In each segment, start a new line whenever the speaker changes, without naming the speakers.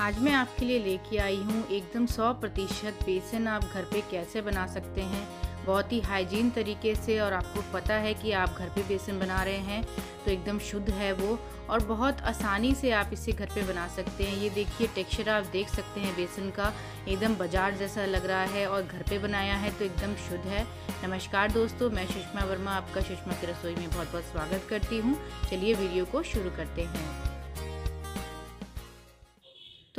आज मैं आपके लिए लेके आई हूँ एकदम 100 प्रतिशत बेसन आप घर पे कैसे बना सकते हैं बहुत ही हाइजीन तरीके से और आपको पता है कि आप घर पे बेसन बना रहे हैं तो एकदम शुद्ध है वो और बहुत आसानी से आप इसे घर पे बना सकते हैं ये देखिए टेक्सचर आप देख सकते हैं बेसन का एकदम बाजार जैसा लग रहा है और घर पे बनाया है तो एकदम शुद्ध है नमस्कार दोस्तों मैं सुषमा वर्मा आपका सुषमा की रसोई में बहुत बहुत स्वागत करती हूँ चलिए वीडियो को शुरू करते हैं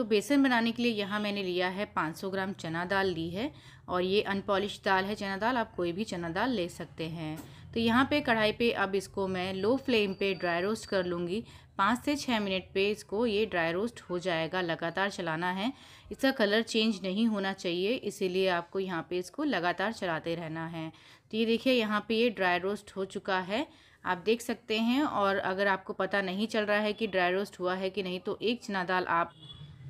तो बेसन बनाने के लिए यहाँ मैंने लिया है 500 ग्राम चना दाल ली है और ये अनपॉलिश दाल है चना दाल आप कोई भी चना दाल ले सकते हैं तो यहाँ पे कढ़ाई पे अब इसको मैं लो फ्लेम पे ड्राई रोस्ट कर लूँगी पाँच से छः मिनट पे इसको ये ड्राई रोस्ट हो जाएगा लगातार चलाना है इसका कलर चेंज नहीं होना चाहिए इसीलिए आपको यहाँ पे इसको लगातार चलाते रहना है तो ये देखिए यहाँ पे ये ड्राई रोस्ट हो चुका है आप देख सकते हैं और अगर आपको पता नहीं चल रहा है कि ड्राई रोस्ट हुआ है कि नहीं तो एक चना दाल आप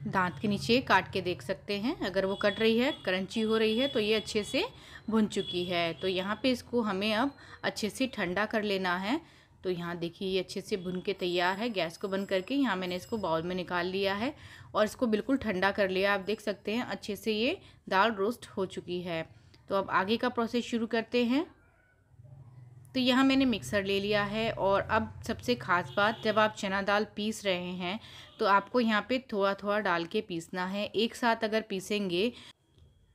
दांत के नीचे काट के देख सकते हैं अगर वो कट रही है क्रंची हो रही है तो ये अच्छे से भुन चुकी है तो यहाँ पे इसको हमें अब अच्छे से ठंडा कर लेना है तो यहाँ देखिए ये अच्छे से भुन के तैयार है गैस को बंद करके यहाँ मैंने इसको बाउल में निकाल लिया है और इसको बिल्कुल ठंडा कर लिया आप देख सकते हैं अच्छे से ये दाल रोस्ट हो चुकी है तो अब आगे का प्रोसेस शुरू करते हैं तो यहाँ मैंने मिक्सर ले लिया है और अब सबसे ख़ास बात जब आप चना दाल पीस रहे हैं तो आपको यहाँ पे थोड़ा थोड़ा डाल के पीसना है एक साथ अगर पीसेंगे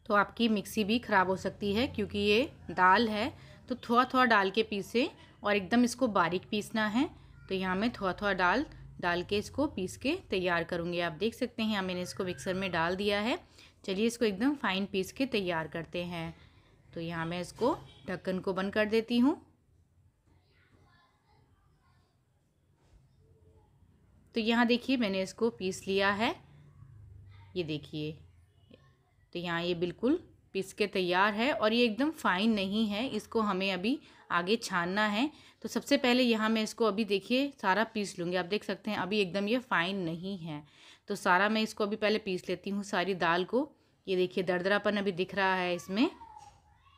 तो आपकी मिक्सी भी ख़राब हो सकती है क्योंकि ये दाल है तो थोड़ा थोड़ा डाल के पीसें और एकदम इसको बारीक पीसना है तो यहाँ मैं थोड़ा थोड़ा डाल डाल के इसको पीस के तैयार करूँगी आप देख सकते हैं यहाँ मैंने इसको मिक्सर में डाल दिया है चलिए इसको एकदम फ़ाइन पीस के तैयार करते हैं तो यहाँ मैं इसको ढक्कन को बंद कर देती हूँ तो यहाँ देखिए मैंने इसको पीस लिया है ये देखिए तो यहाँ ये बिल्कुल पीस के तैयार है और ये एकदम फाइन नहीं है इसको हमें अभी आगे छानना है तो सबसे पहले यहाँ मैं इसको अभी देखिए सारा पीस लूँगी आप देख सकते हैं अभी एकदम ये फाइन नहीं है तो सारा मैं इसको अभी पहले पीस लेती हूँ सारी दाल को ये देखिए दरदरापन अभी दिख रहा है इसमें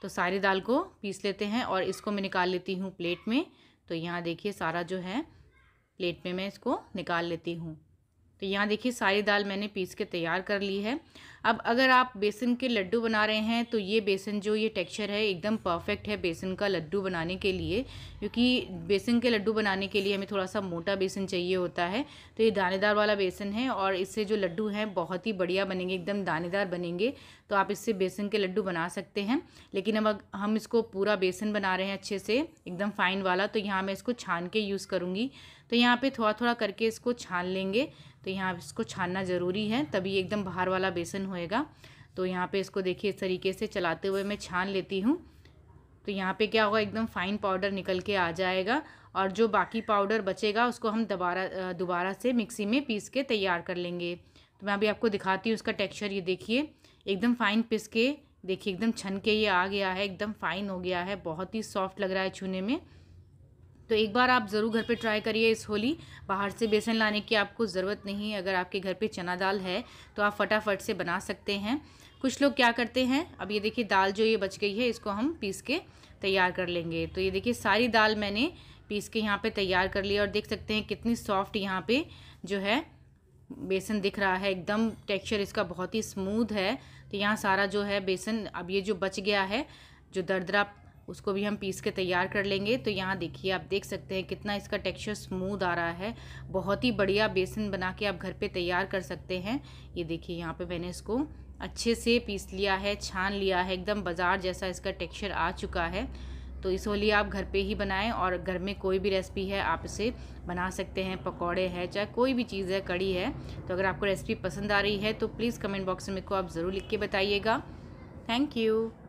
तो सारी दाल को पीस लेते हैं और इसको मैं निकाल लेती हूँ प्लेट में तो यहाँ देखिए सारा जो है प्लेट में मैं इसको निकाल लेती हूँ तो यहाँ देखिए सारी दाल मैंने पीस के तैयार कर ली है अब अगर आप बेसन के लड्डू बना रहे हैं तो ये बेसन जो ये टेक्सचर है एकदम परफेक्ट है बेसन का लड्डू बनाने के लिए क्योंकि बेसन के लड्डू बनाने के लिए हमें थोड़ा सा मोटा बेसन चाहिए होता है तो ये दानेदार वाला बेसन है और इससे जो लड्डू हैं बहुत ही बढ़िया बनेंगे एकदम दानेदार बनेंगे तो आप इससे बेसन के लड्डू बना सकते हैं लेकिन अब हम इसको पूरा बेसन बना रहे हैं अच्छे से एकदम फाइन वाला तो यहाँ मैं इसको छान के यूज़ करूँगी तो यहाँ पर थोड़ा थोड़ा करके इसको छान लेंगे तो यहाँ इसको छानना ज़रूरी है तभी एकदम बाहर वाला बेसन होएगा तो यहाँ पे इसको देखिए इस तरीके से चलाते हुए मैं छान लेती हूँ तो यहाँ पे क्या होगा एकदम फाइन पाउडर निकल के आ जाएगा और जो बाकी पाउडर बचेगा उसको हम दोबारा दोबारा से मिक्सी में पीस के तैयार कर लेंगे तो मैं अभी आपको दिखाती हूँ उसका टेक्स्चर ये देखिए एकदम फाइन पीस के देखिए एकदम छन के ये आ गया है एकदम फाइन हो गया है बहुत ही सॉफ्ट लग रहा है छूने में तो एक बार आप ज़रूर घर पे ट्राई करिए इस होली बाहर से बेसन लाने की आपको ज़रूरत नहीं है अगर आपके घर पे चना दाल है तो आप फटाफट से बना सकते हैं कुछ लोग क्या करते हैं अब ये देखिए दाल जो ये बच गई है इसको हम पीस के तैयार कर लेंगे तो ये देखिए सारी दाल मैंने पीस के यहाँ पर तैयार कर लिया और देख सकते हैं कितनी सॉफ्ट यहाँ पर जो है बेसन दिख रहा है एकदम टेक्स्चर इसका बहुत ही स्मूथ है तो यहाँ सारा जो है बेसन अब ये जो बच गया है जो दरदरा उसको भी हम पीस के तैयार कर लेंगे तो यहाँ देखिए आप देख सकते हैं कितना इसका टेक्सचर स्मूद आ रहा है बहुत ही बढ़िया बेसन बना के आप घर पे तैयार कर सकते हैं ये देखिए यहाँ पे मैंने इसको अच्छे से पीस लिया है छान लिया है एकदम बाज़ार जैसा इसका टेक्सचर आ चुका है तो इस वाली आप घर पे ही बनाएं और घर में कोई भी रेसिपी है आप इसे बना सकते हैं पकौड़े हैं चाहे कोई भी चीज़ है कड़ी है तो अगर आपको रेसिपी पसंद आ रही है तो प्लीज़ कमेंट बॉक्स में को आप ज़रूर लिख के बताइएगा थैंक यू